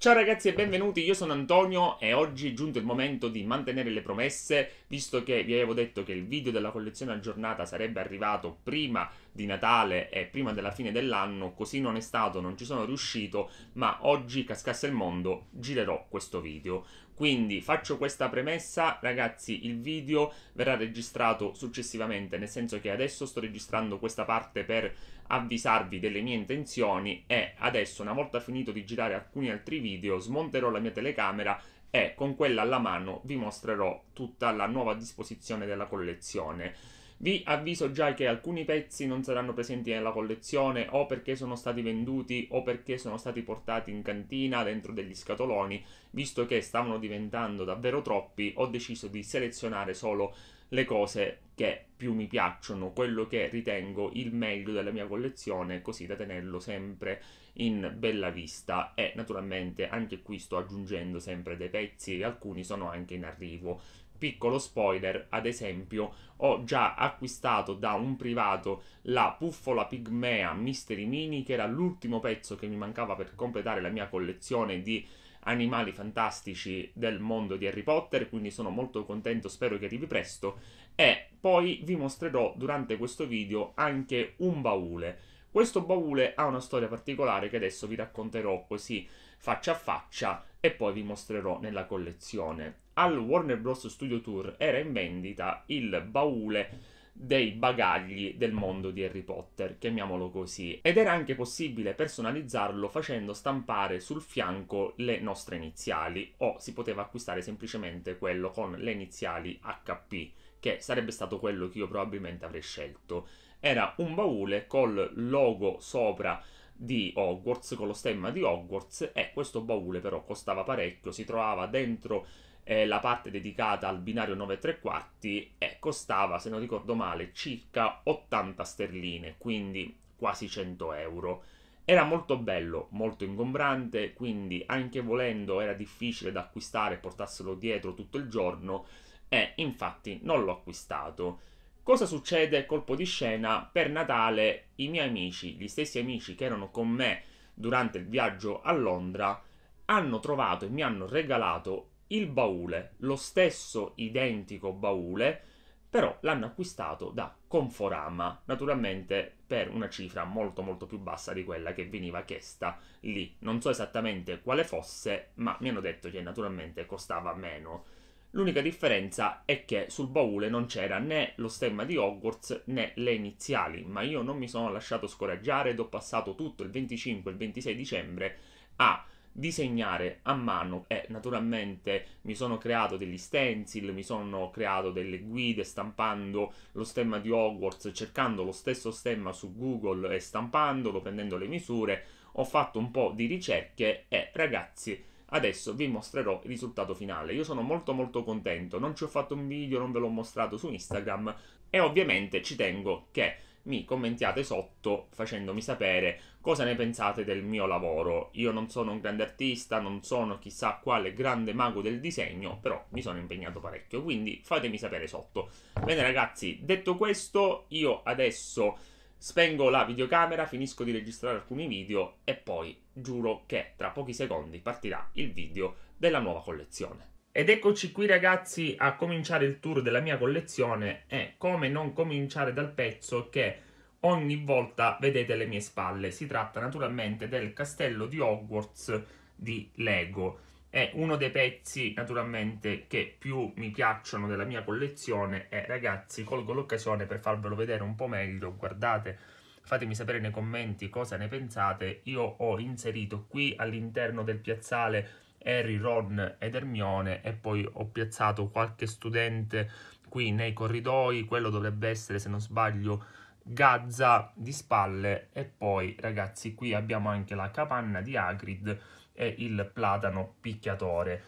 Ciao ragazzi e benvenuti, io sono Antonio e oggi è giunto il momento di mantenere le promesse, visto che vi avevo detto che il video della collezione aggiornata sarebbe arrivato prima di Natale e prima della fine dell'anno, così non è stato, non ci sono riuscito, ma oggi cascasse il mondo girerò questo video. Quindi faccio questa premessa, ragazzi, il video verrà registrato successivamente, nel senso che adesso sto registrando questa parte per avvisarvi delle mie intenzioni e adesso una volta finito di girare alcuni altri video smonterò la mia telecamera e con quella alla mano vi mostrerò tutta la nuova disposizione della collezione. Vi avviso già che alcuni pezzi non saranno presenti nella collezione o perché sono stati venduti o perché sono stati portati in cantina dentro degli scatoloni, visto che stavano diventando davvero troppi, ho deciso di selezionare solo le cose che più mi piacciono, quello che ritengo il meglio della mia collezione, così da tenerlo sempre in bella vista e naturalmente anche qui sto aggiungendo sempre dei pezzi e alcuni sono anche in arrivo. Piccolo spoiler, ad esempio, ho già acquistato da un privato la Puffola Pigmea Mystery Mini, che era l'ultimo pezzo che mi mancava per completare la mia collezione di animali fantastici del mondo di Harry Potter, quindi sono molto contento, spero che arrivi presto. E poi vi mostrerò durante questo video anche un baule. Questo baule ha una storia particolare che adesso vi racconterò così faccia a faccia e poi vi mostrerò nella collezione al Warner Bros. Studio Tour era in vendita il baule dei bagagli del mondo di Harry Potter, chiamiamolo così, ed era anche possibile personalizzarlo facendo stampare sul fianco le nostre iniziali o si poteva acquistare semplicemente quello con le iniziali HP, che sarebbe stato quello che io probabilmente avrei scelto. Era un baule col logo sopra di Hogwarts con lo stemma di Hogwarts e questo baule però costava parecchio, si trovava dentro eh, la parte dedicata al binario 9 3 quarti eh, costava, se non ricordo male, circa 80 sterline, quindi quasi 100 euro. Era molto bello, molto ingombrante, quindi anche volendo era difficile da acquistare e portarselo dietro tutto il giorno e infatti non l'ho acquistato. Cosa succede? Colpo di scena, per Natale i miei amici, gli stessi amici che erano con me durante il viaggio a Londra, hanno trovato e mi hanno regalato il baule, lo stesso identico baule, però l'hanno acquistato da Conforama, naturalmente per una cifra molto molto più bassa di quella che veniva chiesta lì. Non so esattamente quale fosse, ma mi hanno detto che naturalmente costava meno. L'unica differenza è che sul baule non c'era né lo stemma di Hogwarts né le iniziali, ma io non mi sono lasciato scoraggiare ed ho passato tutto il 25 e il 26 dicembre a disegnare a mano e naturalmente mi sono creato degli stencil, mi sono creato delle guide stampando lo stemma di Hogwarts, cercando lo stesso stemma su Google e stampandolo, prendendo le misure, ho fatto un po' di ricerche e ragazzi adesso vi mostrerò il risultato finale. Io sono molto molto contento, non ci ho fatto un video, non ve l'ho mostrato su Instagram e ovviamente ci tengo che mi commentiate sotto facendomi sapere cosa ne pensate del mio lavoro. Io non sono un grande artista, non sono chissà quale grande mago del disegno, però mi sono impegnato parecchio, quindi fatemi sapere sotto. Bene ragazzi, detto questo, io adesso spengo la videocamera, finisco di registrare alcuni video e poi giuro che tra pochi secondi partirà il video della nuova collezione. Ed eccoci qui ragazzi a cominciare il tour della mia collezione e come non cominciare dal pezzo che ogni volta vedete alle mie spalle. Si tratta naturalmente del castello di Hogwarts di Lego. È uno dei pezzi naturalmente che più mi piacciono della mia collezione e ragazzi colgo l'occasione per farvelo vedere un po' meglio, guardate, fatemi sapere nei commenti cosa ne pensate. Io ho inserito qui all'interno del piazzale Harry, Ron ed Hermione e poi ho piazzato qualche studente qui nei corridoi, quello dovrebbe essere se non sbaglio Gazza di spalle e poi ragazzi qui abbiamo anche la capanna di Hagrid e il platano picchiatore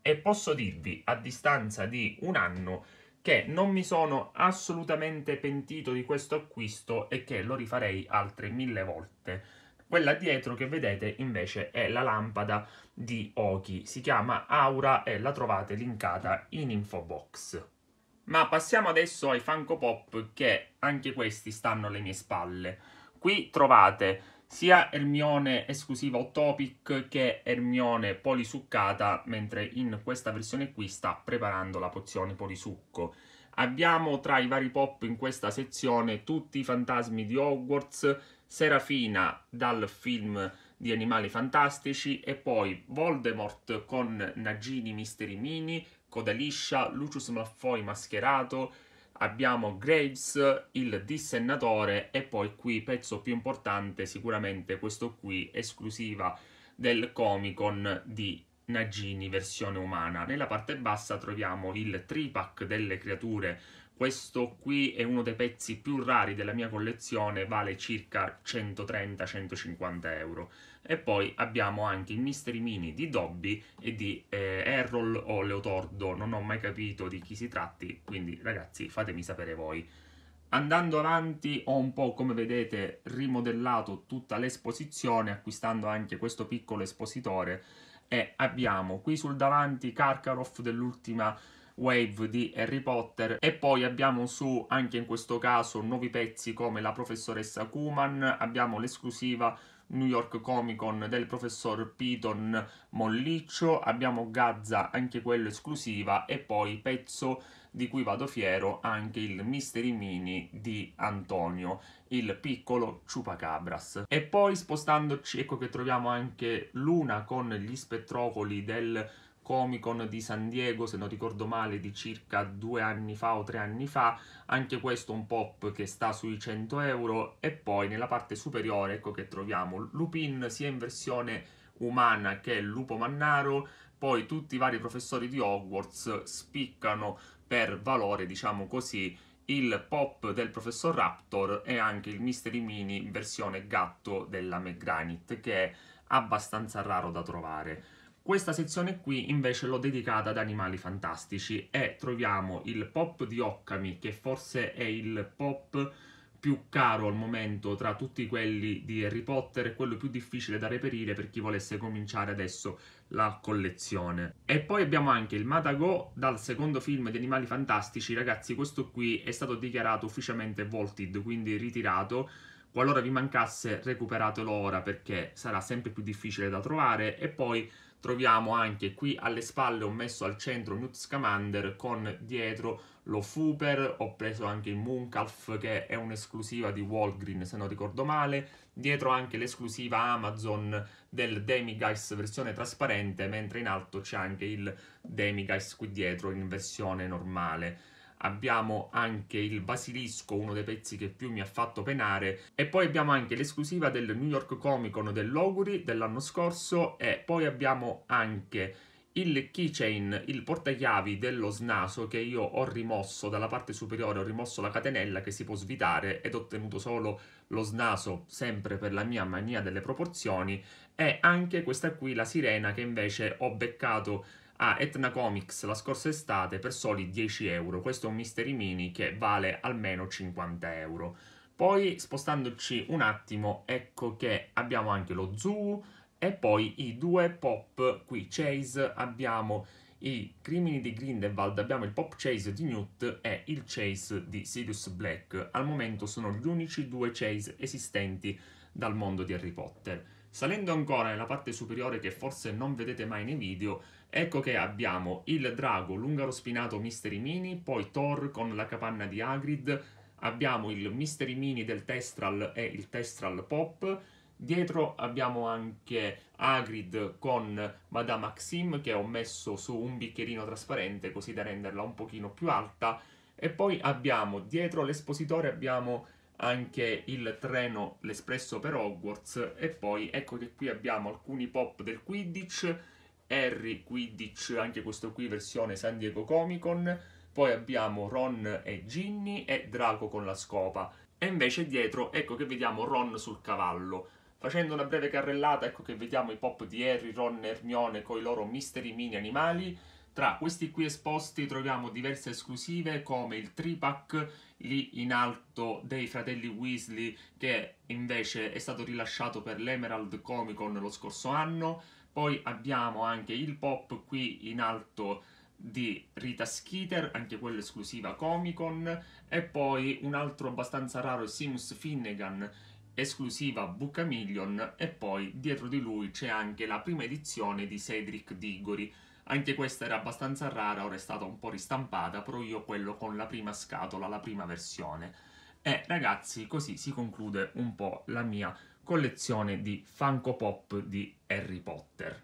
e posso dirvi a distanza di un anno che non mi sono assolutamente pentito di questo acquisto e che lo rifarei altre mille volte quella dietro che vedete invece è la lampada di Oki, si chiama Aura e la trovate linkata in info box. Ma passiamo adesso ai Funko Pop che anche questi stanno alle mie spalle. Qui trovate sia Ermione esclusiva Hot Topic che Ermione polisuccata, mentre in questa versione qui sta preparando la pozione polisucco. Abbiamo tra i vari pop in questa sezione tutti i fantasmi di Hogwarts, Serafina dal film di Animali Fantastici e poi Voldemort con Nagini Mystery Mini, Codaliscia, Lucius Malfoy mascherato, abbiamo Graves, il dissennatore e poi qui pezzo più importante sicuramente questo qui esclusiva del Comic Con di Nagini versione umana. Nella parte bassa troviamo il tripack delle creature questo qui è uno dei pezzi più rari della mia collezione, vale circa 130-150 euro. E poi abbiamo anche i Mystery Mini di Dobby e di eh, Errol o Leotordo, non ho mai capito di chi si tratti, quindi ragazzi fatemi sapere voi. Andando avanti ho un po', come vedete, rimodellato tutta l'esposizione, acquistando anche questo piccolo espositore, e abbiamo qui sul davanti Karkaroff dell'ultima Wave di Harry Potter e poi abbiamo su anche in questo caso nuovi pezzi come la professoressa Kuman, abbiamo l'esclusiva New York Comic Con del professor Piton Molliccio, abbiamo Gaza anche quello esclusiva, e poi pezzo di cui vado fiero anche il Mystery Mini di Antonio, il piccolo Chupacabras. E poi spostandoci ecco che troviamo anche Luna con gli spettrocoli del Comic Con di San Diego, se non ricordo male, di circa due anni fa o tre anni fa, anche questo un pop che sta sui 100 euro e poi nella parte superiore ecco che troviamo Lupin sia in versione umana che Lupo Mannaro, poi tutti i vari professori di Hogwarts spiccano per valore, diciamo così, il pop del professor Raptor e anche il Mystery Mini in versione gatto della McGranit, che è abbastanza raro da trovare. Questa sezione qui invece l'ho dedicata ad animali fantastici e troviamo il pop di Occami che forse è il pop più caro al momento tra tutti quelli di Harry Potter e quello più difficile da reperire per chi volesse cominciare adesso la collezione. E poi abbiamo anche il Madago dal secondo film di Animali Fantastici, ragazzi questo qui è stato dichiarato ufficialmente vaulted, quindi ritirato Qualora vi mancasse, recuperatelo ora perché sarà sempre più difficile da trovare. E poi troviamo anche qui alle spalle ho messo al centro Newt Scamander con dietro lo Fuper, ho preso anche il Mooncalf che è un'esclusiva di Walgreen se non ricordo male, dietro anche l'esclusiva Amazon del Demigeist versione trasparente mentre in alto c'è anche il Demigeist qui dietro in versione normale abbiamo anche il Basilisco, uno dei pezzi che più mi ha fatto penare, e poi abbiamo anche l'esclusiva del New York Comic Con dell'Auguri dell'anno scorso, e poi abbiamo anche il keychain, il portachiavi dello snaso che io ho rimosso dalla parte superiore, ho rimosso la catenella che si può svitare ed ho ottenuto solo lo snaso, sempre per la mia mania delle proporzioni, e anche questa qui, la sirena, che invece ho beccato a Etna Comics la scorsa estate per soli 10 euro. Questo è un Mystery Mini che vale almeno 50 euro. Poi spostandoci un attimo, ecco che abbiamo anche lo Zoo e poi i due pop qui Chase, abbiamo i crimini di Grindelwald, abbiamo il pop chase di Newt e il chase di Sirius Black. Al momento sono gli unici due chase esistenti dal mondo di Harry Potter. Salendo ancora nella parte superiore che forse non vedete mai nei video, Ecco che abbiamo il drago lungaro spinato Mystery Mini, poi Thor con la capanna di Agrid, abbiamo il Mystery Mini del Testral e il Testral Pop, Dietro abbiamo anche Agrid con Madame Maxim che ho messo su un bicchierino trasparente così da renderla un pochino più alta e poi abbiamo dietro l'espositore abbiamo anche il treno l'espresso per Hogwarts e poi ecco che qui abbiamo alcuni pop del Quidditch Harry Quidditch, anche questo qui versione San Diego Comic Con, poi abbiamo Ron e Ginny e Draco con la scopa. E invece dietro ecco che vediamo Ron sul cavallo. Facendo una breve carrellata ecco che vediamo i pop di Harry, Ron e Hermione con i loro misteri mini animali. Tra questi qui esposti troviamo diverse esclusive come il tripack lì in alto dei fratelli Weasley che invece è stato rilasciato per l'Emerald Comic Con lo scorso anno, poi abbiamo anche il pop qui in alto di Rita Skeeter, anche quello esclusiva Comic Con, e poi un altro abbastanza raro Simus Finnegan, esclusiva Bucamillion, e poi dietro di lui c'è anche la prima edizione di Cedric Diggory. Anche questa era abbastanza rara, ora è stata un po' ristampata, però io quello con la prima scatola, la prima versione. E ragazzi, così si conclude un po' la mia collezione di Funko Pop di Harry Potter.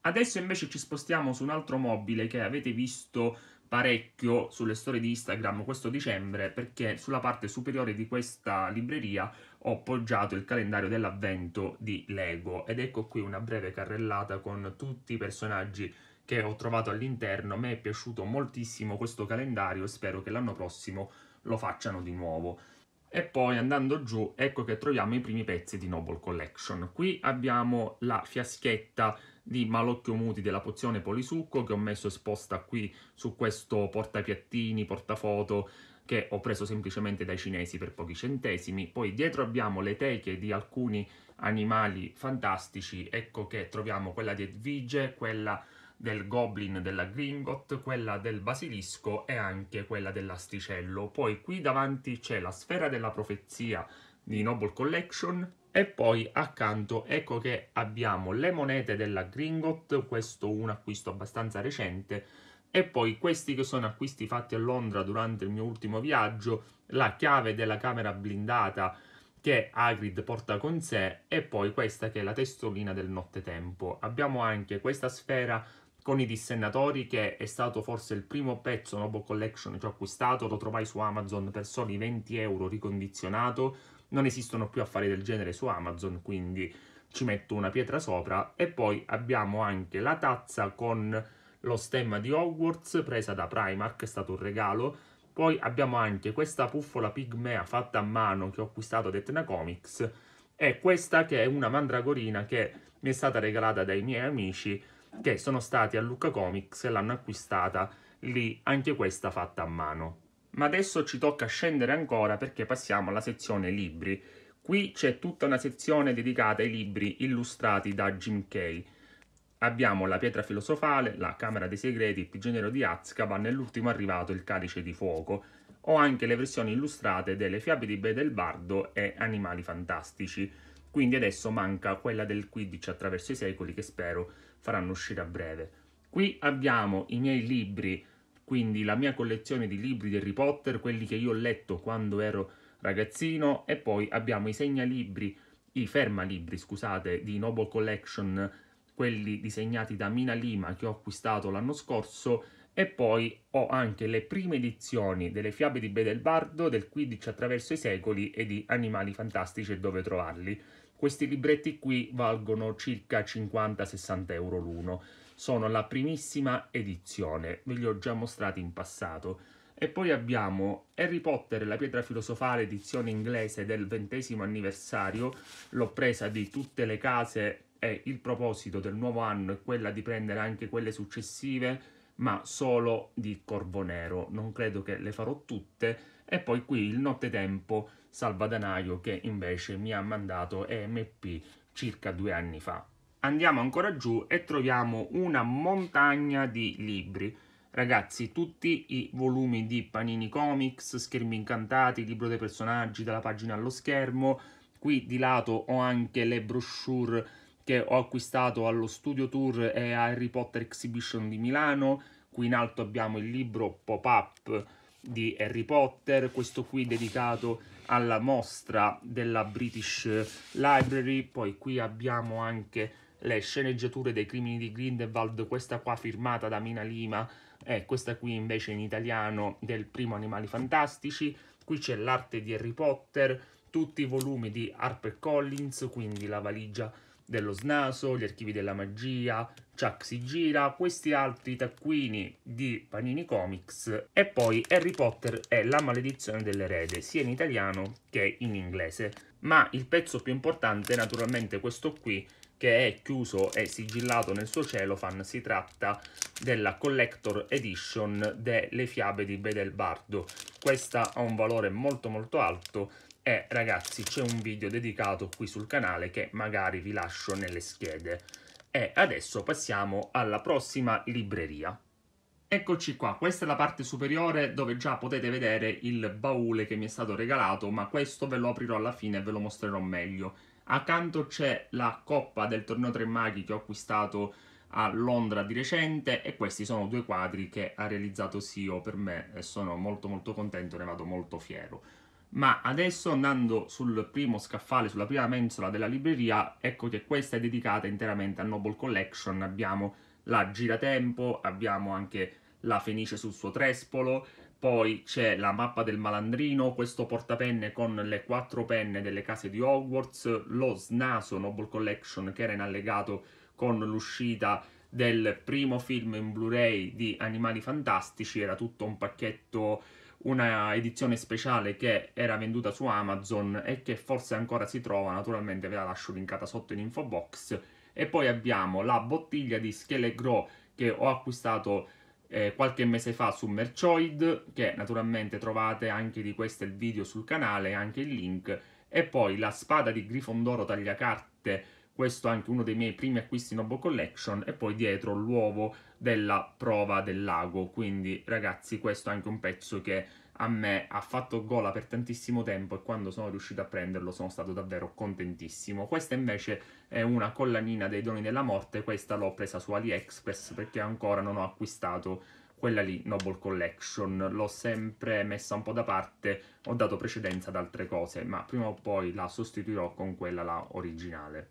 Adesso invece ci spostiamo su un altro mobile che avete visto parecchio sulle storie di Instagram questo dicembre perché sulla parte superiore di questa libreria ho poggiato il calendario dell'avvento di Lego ed ecco qui una breve carrellata con tutti i personaggi che ho trovato all'interno. Mi è piaciuto moltissimo questo calendario e spero che l'anno prossimo lo facciano di nuovo e poi andando giù ecco che troviamo i primi pezzi di Noble Collection. Qui abbiamo la fiaschetta di Malocchio Muti della pozione polisucco che ho messo esposta qui su questo portapiattini, portafoto che ho preso semplicemente dai cinesi per pochi centesimi. Poi dietro abbiamo le teche di alcuni animali fantastici, ecco che troviamo quella di Edvige, quella del Goblin della Gringot, quella del Basilisco e anche quella dell'Asticello. Poi qui davanti c'è la Sfera della Profezia di Noble Collection e poi accanto ecco che abbiamo le monete della Gringot, questo un acquisto abbastanza recente, e poi questi che sono acquisti fatti a Londra durante il mio ultimo viaggio, la chiave della camera blindata che Agrid porta con sé e poi questa che è la testolina del nottetempo. Abbiamo anche questa sfera con i dissennatori che è stato forse il primo pezzo Nobo Collection che ho acquistato, lo trovai su Amazon per soli 20 euro ricondizionato, non esistono più affari del genere su Amazon, quindi ci metto una pietra sopra e poi abbiamo anche la tazza con lo stemma di Hogwarts presa da Primark, è stato un regalo, poi abbiamo anche questa puffola pigmea fatta a mano che ho acquistato ad Etna Comics e questa che è una mandragorina che mi è stata regalata dai miei amici che sono stati a Lucca Comics e l'hanno acquistata lì, anche questa fatta a mano. Ma adesso ci tocca scendere ancora perché passiamo alla sezione libri. Qui c'è tutta una sezione dedicata ai libri illustrati da Jim Kay. Abbiamo La pietra filosofale, La camera dei segreti, Il prigioniero di Azkaban e l'ultimo arrivato Il calice di fuoco. Ho anche le versioni illustrate delle fiabe di Be del Bardo e Animali fantastici. Quindi adesso manca quella del 15 attraverso i secoli che spero faranno uscire a breve. Qui abbiamo i miei libri, quindi la mia collezione di libri di Harry Potter, quelli che io ho letto quando ero ragazzino e poi abbiamo i segnalibri, i fermalibri, scusate, di Noble Collection, quelli disegnati da Mina Lima che ho acquistato l'anno scorso e poi ho anche le prime edizioni delle fiabe di Bedelbardo, del Quidditch attraverso i secoli e di Animali fantastici e dove trovarli. Questi libretti qui valgono circa 50-60 euro l'uno. Sono la primissima edizione, ve li ho già mostrati in passato. E poi abbiamo Harry Potter, la pietra filosofale, edizione inglese del ventesimo anniversario. L'ho presa di tutte le case e il proposito del nuovo anno è quella di prendere anche quelle successive ma solo di Corvo Nero. Non credo che le farò tutte. E poi qui il nottetempo Salvadanaio che invece mi ha mandato EMP circa due anni fa. Andiamo ancora giù e troviamo una montagna di libri. Ragazzi, tutti i volumi di Panini Comics, schermi incantati, libro dei personaggi, dalla pagina allo schermo. Qui di lato ho anche le brochure che ho acquistato allo Studio Tour e a Harry Potter Exhibition di Milano. Qui in alto abbiamo il libro pop-up di Harry Potter, questo qui dedicato alla mostra della British Library, poi qui abbiamo anche le sceneggiature dei crimini di Grindelwald, questa qua firmata da Mina Lima e questa qui invece in italiano del primo Animali Fantastici, qui c'è l'arte di Harry Potter, tutti i volumi di HarperCollins, quindi la valigia dello snaso, gli archivi della magia, Chuck si gira, questi altri taccuini di Panini Comics e poi Harry Potter e la maledizione dell'erede, sia in italiano che in inglese. Ma il pezzo più importante è naturalmente questo qui, che è chiuso e sigillato nel suo cellophane, si tratta della Collector Edition delle fiabe di Bedel Bardo. Questa ha un valore molto molto alto, e eh, ragazzi c'è un video dedicato qui sul canale che magari vi lascio nelle schede. E adesso passiamo alla prossima libreria. Eccoci qua, questa è la parte superiore dove già potete vedere il baule che mi è stato regalato, ma questo ve lo aprirò alla fine e ve lo mostrerò meglio. Accanto c'è la coppa del torneo Tre Maghi che ho acquistato a Londra di recente e questi sono due quadri che ha realizzato Sio per me e sono molto molto contento, ne vado molto fiero ma adesso andando sul primo scaffale, sulla prima mensola della libreria, ecco che questa è dedicata interamente a Noble Collection, abbiamo la giratempo, abbiamo anche la fenice sul suo trespolo, poi c'è la mappa del malandrino, questo portapenne con le quattro penne delle case di Hogwarts, lo snaso Noble Collection che era in allegato con l'uscita del primo film in Blu-ray di Animali Fantastici, era tutto un pacchetto una edizione speciale che era venduta su Amazon e che forse ancora si trova, naturalmente ve la lascio linkata sotto in info box. E poi abbiamo la bottiglia di Schelegro che ho acquistato eh, qualche mese fa su Merchoid, che naturalmente trovate anche di questo il video sul canale, anche il link. E poi la spada di Grifondoro tagliacarte, questo anche uno dei miei primi acquisti in Obo Collection. E poi dietro l'uovo della prova del lago. Quindi, ragazzi, questo è anche un pezzo che a me ha fatto gola per tantissimo tempo e quando sono riuscito a prenderlo sono stato davvero contentissimo. Questa invece è una collanina dei Doni della Morte, questa l'ho presa su AliExpress perché ancora non ho acquistato quella lì, Noble Collection, l'ho sempre messa un po' da parte, ho dato precedenza ad altre cose, ma prima o poi la sostituirò con quella la originale.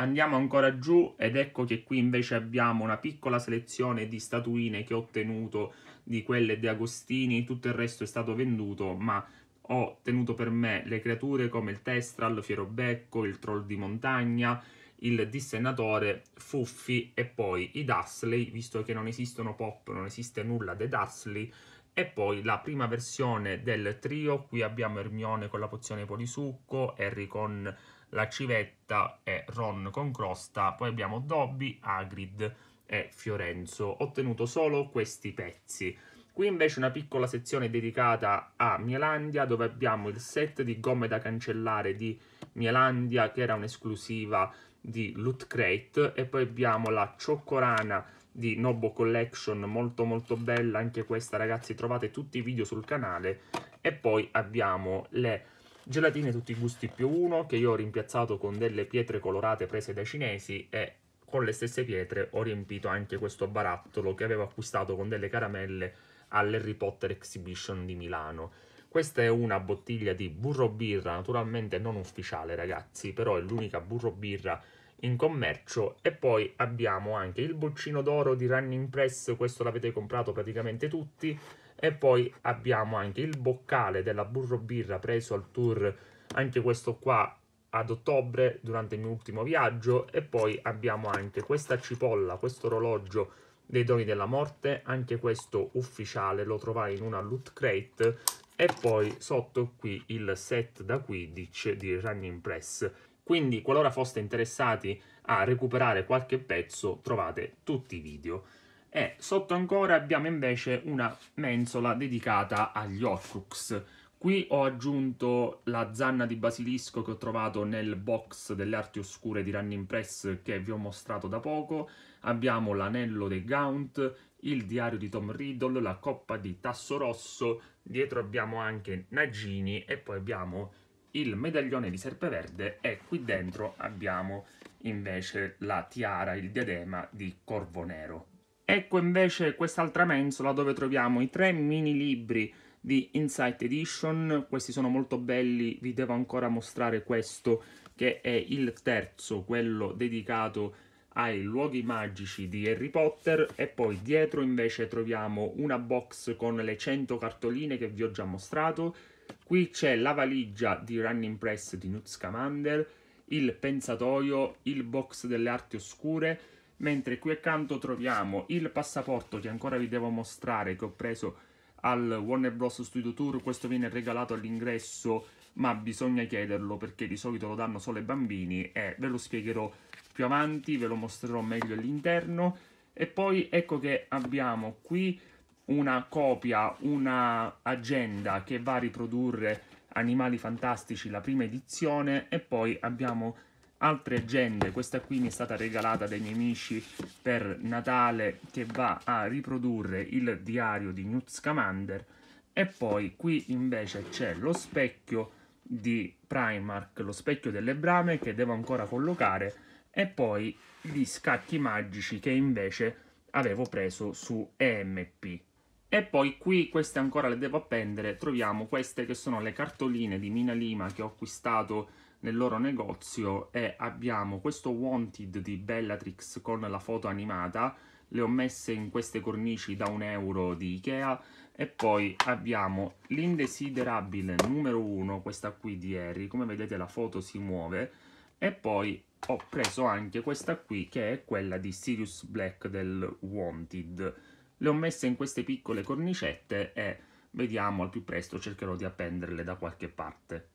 Andiamo ancora giù ed ecco che qui invece abbiamo una piccola selezione di statuine che ho ottenuto di quelle di Agostini, tutto il resto è stato venduto, ma ho tenuto per me le creature come il Testral, Fierobecco, il Troll di Montagna, il Dissennatore, Fuffi e poi i Dursley, visto che non esistono pop, non esiste nulla dei Dursley, e poi la prima versione del trio, qui abbiamo Ermione con la pozione polisucco, Harry con la civetta è Ron con crosta, poi abbiamo Dobby, Agrid e Fiorenzo. Ho ottenuto solo questi pezzi. Qui invece una piccola sezione dedicata a Mielandia dove abbiamo il set di gomme da cancellare di Mielandia che era un'esclusiva di Loot Crate e poi abbiamo la cioccorana di Nobo Collection molto molto bella anche questa ragazzi trovate tutti i video sul canale e poi abbiamo le Gelatine tutti i gusti più uno che io ho rimpiazzato con delle pietre colorate prese dai cinesi e con le stesse pietre ho riempito anche questo barattolo che avevo acquistato con delle caramelle all'Harry Potter Exhibition di Milano. Questa è una bottiglia di burro birra, naturalmente non ufficiale ragazzi, però è l'unica burro birra in commercio e poi abbiamo anche il boccino d'oro di Running Press, questo l'avete comprato praticamente tutti, e poi abbiamo anche il boccale della burro birra preso al tour anche questo qua ad ottobre durante il mio ultimo viaggio e poi abbiamo anche questa cipolla questo orologio dei doni della morte anche questo ufficiale lo trovai in una loot crate e poi sotto qui il set da Quidditch di Running Press quindi qualora foste interessati a recuperare qualche pezzo trovate tutti i video e sotto ancora abbiamo invece una mensola dedicata agli Orcrux. Qui ho aggiunto la zanna di basilisco che ho trovato nel box delle arti oscure di Running Press che vi ho mostrato da poco, abbiamo l'anello dei Gaunt, il diario di Tom Riddle, la coppa di Tasso Rosso, dietro abbiamo anche Nagini e poi abbiamo il medaglione di Serpeverde e qui dentro abbiamo invece la tiara, il diadema di Corvo Nero. Ecco invece quest'altra mensola dove troviamo i tre mini libri di Insight Edition, questi sono molto belli, vi devo ancora mostrare questo che è il terzo, quello dedicato ai luoghi magici di Harry Potter e poi dietro invece troviamo una box con le 100 cartoline che vi ho già mostrato, qui c'è la valigia di Running Press di Newt Scamander, il pensatoio, il box delle arti oscure, mentre qui accanto troviamo il passaporto che ancora vi devo mostrare che ho preso al Warner Bros Studio Tour questo viene regalato all'ingresso ma bisogna chiederlo perché di solito lo danno solo ai bambini e ve lo spiegherò più avanti ve lo mostrerò meglio all'interno e poi ecco che abbiamo qui una copia una agenda che va a riprodurre Animali Fantastici la prima edizione e poi abbiamo altre agende, questa qui mi è stata regalata dai miei amici per Natale che va a riprodurre il diario di Newt Scamander e poi qui invece c'è lo specchio di Primark, lo specchio delle brame che devo ancora collocare e poi gli scacchi magici che invece avevo preso su EMP. E poi qui, queste ancora le devo appendere, troviamo queste che sono le cartoline di Mina Lima che ho acquistato nel loro negozio e abbiamo questo Wanted di Bellatrix con la foto animata, le ho messe in queste cornici da un euro di Ikea e poi abbiamo l'indesiderabile numero 1, questa qui di Harry, come vedete la foto si muove e poi ho preso anche questa qui che è quella di Sirius Black del Wanted. Le ho messe in queste piccole cornicette e vediamo al più presto, cercherò di appenderle da qualche parte.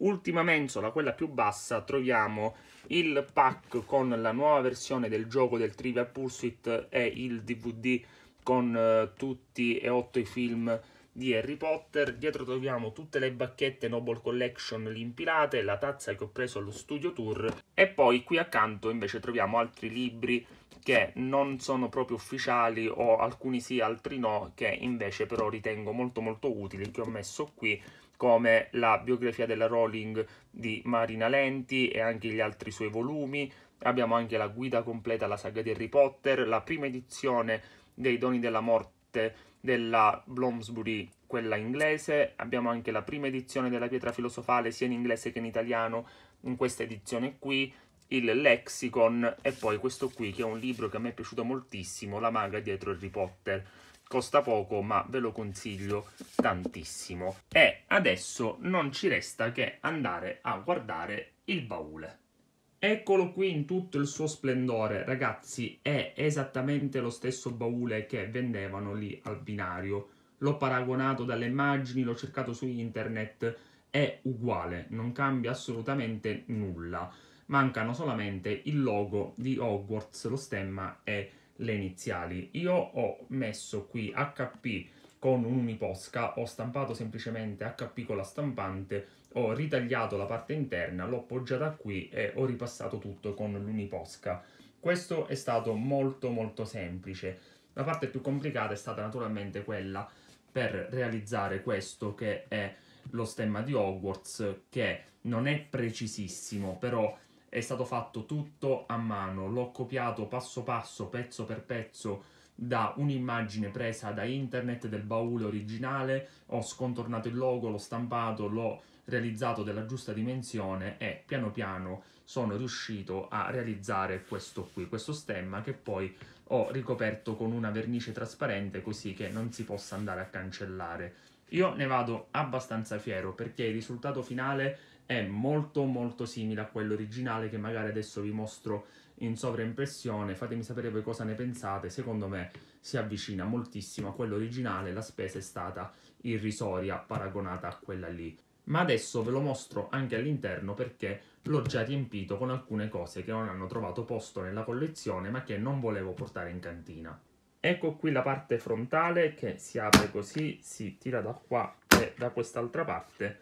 Ultima mensola, quella più bassa, troviamo il pack con la nuova versione del gioco del Trivia Pursuit e il DVD con eh, tutti e otto i film di Harry Potter. Dietro troviamo tutte le bacchette Noble Collection limpilate, la tazza che ho preso allo studio tour e poi qui accanto invece troviamo altri libri che non sono proprio ufficiali o alcuni sì, altri no, che invece però ritengo molto molto utili, che ho messo qui come la biografia della Rowling di Marina Lenti e anche gli altri suoi volumi, abbiamo anche la guida completa alla saga di Harry Potter, la prima edizione dei Doni della Morte della Bloomsbury, quella inglese, abbiamo anche la prima edizione della Pietra Filosofale sia in inglese che in italiano, in questa edizione qui, il Lexicon e poi questo qui che è un libro che a me è piaciuto moltissimo, La maga dietro Harry Potter costa poco ma ve lo consiglio tantissimo e adesso non ci resta che andare a guardare il baule Eccolo qui in tutto il suo splendore, ragazzi, è esattamente lo stesso baule che vendevano lì al binario. L'ho paragonato dalle immagini, l'ho cercato su internet, è uguale, non cambia assolutamente nulla. Mancano solamente il logo di Hogwarts, lo stemma e le iniziali. Io ho messo qui HP con un uniposca, ho stampato semplicemente HP con la stampante, ho ritagliato la parte interna, l'ho appoggiata qui e ho ripassato tutto con l'uniposca. Questo è stato molto molto semplice. La parte più complicata è stata naturalmente quella per realizzare questo che è lo stemma di Hogwarts che non è precisissimo, però è stato fatto tutto a mano, l'ho copiato passo passo, pezzo per pezzo da un'immagine presa da internet del baule originale, ho scontornato il logo, l'ho stampato, l'ho realizzato della giusta dimensione e piano piano sono riuscito a realizzare questo qui, questo stemma che poi ho ricoperto con una vernice trasparente così che non si possa andare a cancellare. Io ne vado abbastanza fiero perché il risultato finale è è molto molto simile a quello originale che magari adesso vi mostro in sovraimpressione, fatemi sapere voi cosa ne pensate, secondo me si avvicina moltissimo a quello originale, la spesa è stata irrisoria paragonata a quella lì. Ma adesso ve lo mostro anche all'interno perché l'ho già riempito con alcune cose che non hanno trovato posto nella collezione ma che non volevo portare in cantina. Ecco qui la parte frontale che si apre così, si tira da qua e da quest'altra parte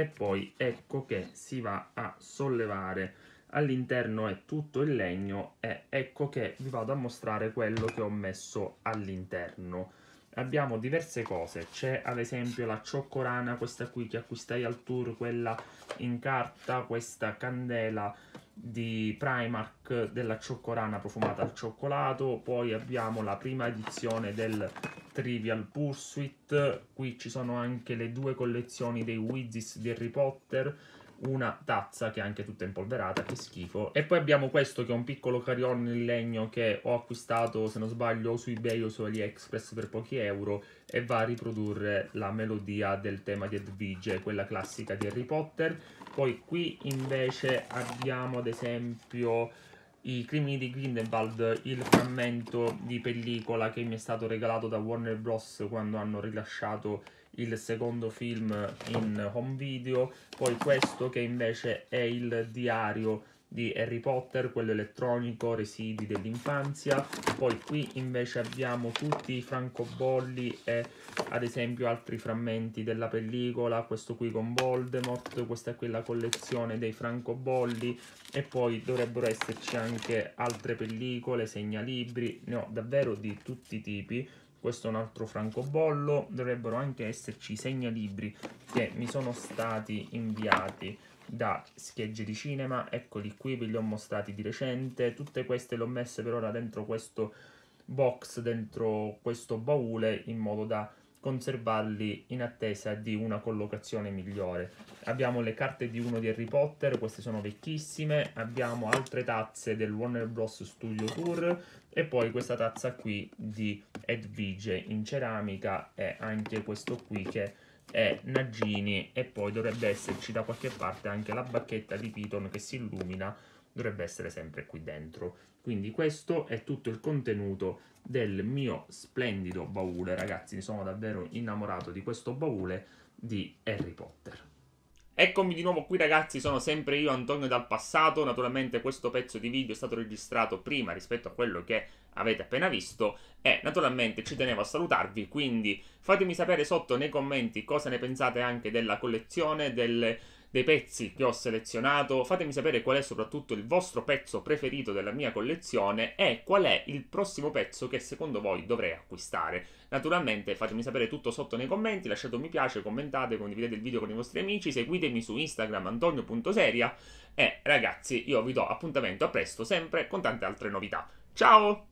e poi ecco che si va a sollevare all'interno è tutto il legno e ecco che vi vado a mostrare quello che ho messo all'interno abbiamo diverse cose c'è ad esempio la cioccorana questa qui che acquistai al tour quella in carta questa candela di Primark della cioccorana profumata al cioccolato poi abbiamo la prima edizione del Trivial Pursuit, qui ci sono anche le due collezioni dei Wizzis di Harry Potter, una tazza che è anche tutta impolverata, che schifo. E poi abbiamo questo che è un piccolo carion in legno che ho acquistato, se non sbaglio, su eBay o su AliExpress per pochi euro e va a riprodurre la melodia del tema di Edvige, quella classica di Harry Potter. Poi qui invece abbiamo ad esempio i crimini di Grindelwald, il frammento di pellicola che mi è stato regalato da Warner Bros. quando hanno rilasciato il secondo film in home video, poi questo che invece è il diario di Harry Potter, quello elettronico, residui dell'infanzia. Poi qui invece abbiamo tutti i francobolli e ad esempio altri frammenti della pellicola, questo qui con Voldemort, questa qui è la collezione dei francobolli e poi dovrebbero esserci anche altre pellicole, segnalibri, ne ho davvero di tutti i tipi questo è un altro francobollo, dovrebbero anche esserci segnalibri che mi sono stati inviati da schegge di cinema, eccoli qui, ve li ho mostrati di recente, tutte queste le ho messe per ora dentro questo box, dentro questo baule, in modo da conservarli in attesa di una collocazione migliore. Abbiamo le carte di uno di Harry Potter, queste sono vecchissime, abbiamo altre tazze del Warner Bros. Studio Tour e poi questa tazza qui di Edvige in ceramica e anche questo qui che è Nagini e poi dovrebbe esserci da qualche parte anche la bacchetta di Piton che si illumina dovrebbe essere sempre qui dentro. Quindi questo è tutto il contenuto del mio splendido baule, ragazzi, mi sono davvero innamorato di questo baule di Harry Potter. Eccomi di nuovo qui ragazzi, sono sempre io Antonio dal passato, naturalmente questo pezzo di video è stato registrato prima rispetto a quello che avete appena visto e naturalmente ci tenevo a salutarvi, quindi fatemi sapere sotto nei commenti cosa ne pensate anche della collezione, delle dei pezzi che ho selezionato. Fatemi sapere qual è soprattutto il vostro pezzo preferito della mia collezione e qual è il prossimo pezzo che secondo voi dovrei acquistare. Naturalmente fatemi sapere tutto sotto nei commenti, lasciate un mi piace, commentate, condividete il video con i vostri amici, seguitemi su Instagram antonio.seria e ragazzi io vi do appuntamento a presto sempre con tante altre novità. Ciao!